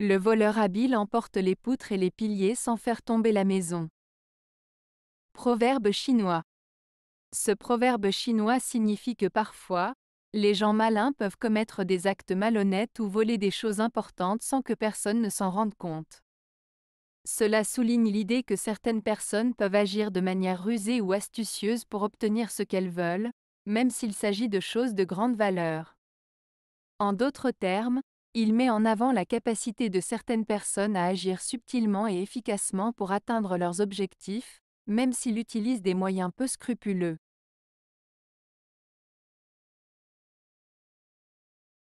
Le voleur habile emporte les poutres et les piliers sans faire tomber la maison. Proverbe chinois. Ce proverbe chinois signifie que parfois, les gens malins peuvent commettre des actes malhonnêtes ou voler des choses importantes sans que personne ne s'en rende compte. Cela souligne l'idée que certaines personnes peuvent agir de manière rusée ou astucieuse pour obtenir ce qu'elles veulent, même s'il s'agit de choses de grande valeur. En d'autres termes, il met en avant la capacité de certaines personnes à agir subtilement et efficacement pour atteindre leurs objectifs, même s'il utilise des moyens peu scrupuleux.